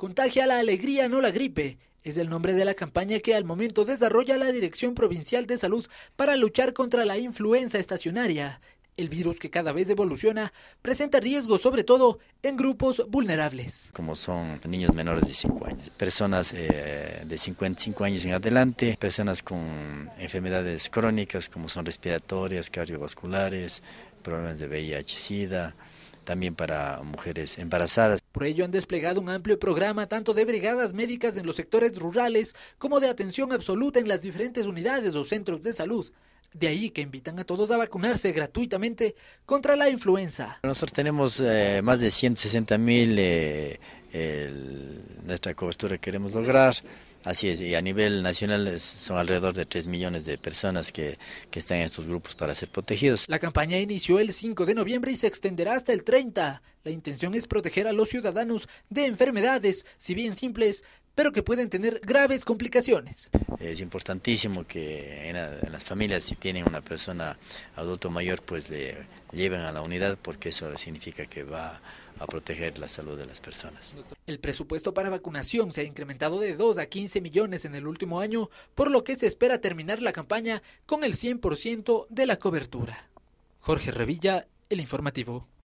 Contagia la alegría, no la gripe. Es el nombre de la campaña que al momento desarrolla la Dirección Provincial de Salud para luchar contra la influenza estacionaria. El virus que cada vez evoluciona presenta riesgos sobre todo en grupos vulnerables. Como son niños menores de 5 años, personas eh, de 55 años en adelante, personas con enfermedades crónicas como son respiratorias, cardiovasculares, problemas de VIH, SIDA, también para mujeres embarazadas. Por ello han desplegado un amplio programa tanto de brigadas médicas en los sectores rurales como de atención absoluta en las diferentes unidades o centros de salud. De ahí que invitan a todos a vacunarse gratuitamente contra la influenza. Nosotros tenemos eh, más de 160 mil eh, nuestra cobertura que queremos lograr. Así es, y a nivel nacional son alrededor de 3 millones de personas que, que, están en estos grupos para ser protegidos. La campaña inició el 5 de noviembre y se extenderá hasta el 30. La intención es proteger a los ciudadanos de enfermedades, si bien simples, pero que pueden tener graves complicaciones. Es importantísimo que en, las familias, si tienen una persona adulto mayor, pues le lleven a la unidad porque eso significa que va a proteger la salud de las personas. El presupuesto para vacunación se ha incrementado de 2 a 15 millones en el último año, por lo que se espera terminar la campaña con el 100% de la cobertura. Jorge Revilla, El Informativo.